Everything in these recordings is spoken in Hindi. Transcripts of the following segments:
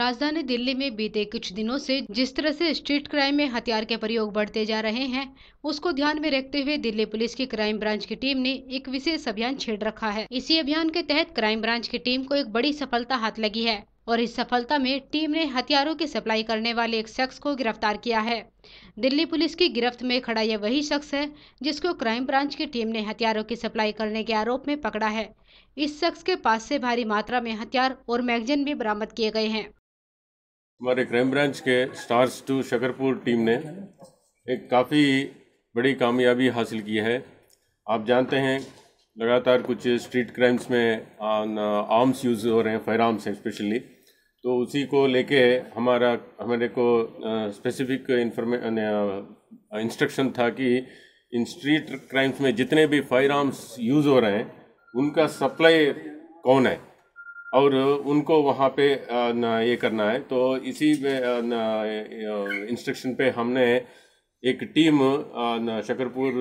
राजधानी दिल्ली में बीते कुछ दिनों से जिस तरह से स्ट्रीट क्राइम में हथियार के प्रयोग बढ़ते जा रहे हैं उसको ध्यान में रखते हुए दिल्ली पुलिस की क्राइम ब्रांच की टीम ने एक विशेष अभियान छेड़ रखा है इसी अभियान के तहत क्राइम ब्रांच की टीम को एक बड़ी सफलता हाथ लगी है और इस सफलता में टीम ने हथियारों की सप्लाई करने वाले एक शख्स को गिरफ्तार किया है दिल्ली पुलिस की गिरफ्त में खड़ा यह वही शख्स है जिसको क्राइम ब्रांच की टीम ने हथियारों की सप्लाई करने के आरोप में पकड़ा है इस शख्स के पास से भारी मात्रा में हथियार और मैगजीन भी बरामद किए गए हैं हमारे क्राइम ब्रांच के स्टार्स टू शकरपुर टीम ने एक काफ़ी बड़ी कामयाबी हासिल की है आप जानते हैं लगातार कुछ स्ट्रीट क्राइम्स में आर्म्स यूज़ हो रहे हैं फायर आर्म्स हैं स्पेशली तो उसी को लेके हमारा हमारे को स्पेसिफिक इंफॉर्मे इंस्ट्रक्शन था कि इन स्ट्रीट क्राइम्स में जितने भी फायर आर्म्स यूज़ हो रहे हैं उनका सप्लाई कौन है और उनको वहाँ पे ये करना है तो इसी इंस्ट्रक्शन पे हमने एक टीम शकरपुर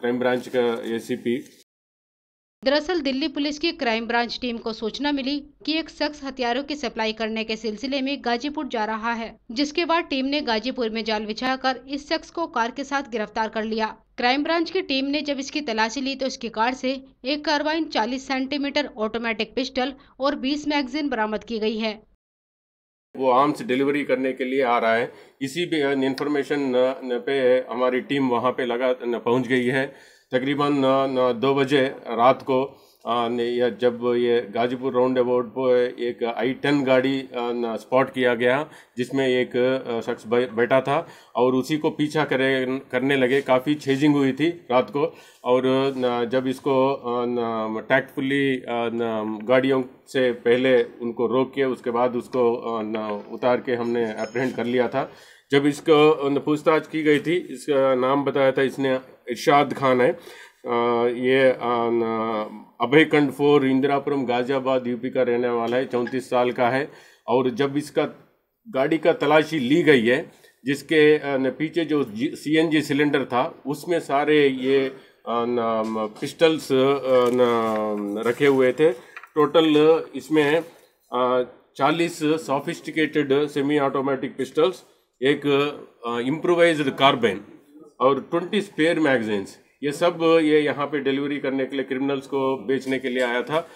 क्राइम ब्रांच का एसीपी दरअसल दिल्ली पुलिस की क्राइम ब्रांच टीम को सूचना मिली कि एक शख्स हथियारों की सप्लाई करने के सिलसिले में गाजीपुर जा रहा है जिसके बाद टीम ने गाजीपुर में जाल बिछाकर इस शख्स को कार के साथ गिरफ्तार कर लिया क्राइम ब्रांच की टीम ने जब इसकी तलाशी ली तो इसकी कार से एक कार्बाइन 40 सेंटीमीटर ऑटोमेटिक पिस्टल और 20 मैगजीन बरामद की गई है वो आर्म्स डिलीवरी करने के लिए आ रहा है इसी भी इन्फॉर्मेशन पे हमारी टीम वहाँ पे लगा पहुँच गई है तकरीबन दो बजे रात को या जब ये गाजीपुर राउंड अबाउट पर एक आई टेन गाड़ी स्पॉट किया गया जिसमें एक शख्स बैठा था और उसी को पीछा करे करने लगे काफ़ी छेजिंग हुई थी रात को और जब इसको टैक्टफुली गाड़ियों से पहले उनको रोक के उसके बाद उसको उतार के हमने अप्रहेंड कर लिया था जब इसको पूछताछ की गई थी इसका नाम बताया था इसने इर्शाद खान है ये अभयकंड फोर इंदिरापुरम गाजियाबाद यूपी का रहने वाला है चौंतीस साल का है और जब इसका गाड़ी का तलाशी ली गई है जिसके पीछे जो सीएनजी सिलेंडर था उसमें सारे ये पिस्टल्स रखे हुए थे टोटल इसमें चालीस सॉफिस्टिकेटेड सेमी ऑटोमेटिक पिस्टल्स एक इम्प्रोवाइज्ड कार्बन और ट्वेंटी स्पेयर मैगजीन्स ये सब ये यहाँ पे डिलीवरी करने के लिए क्रिमिनल्स को बेचने के लिए आया था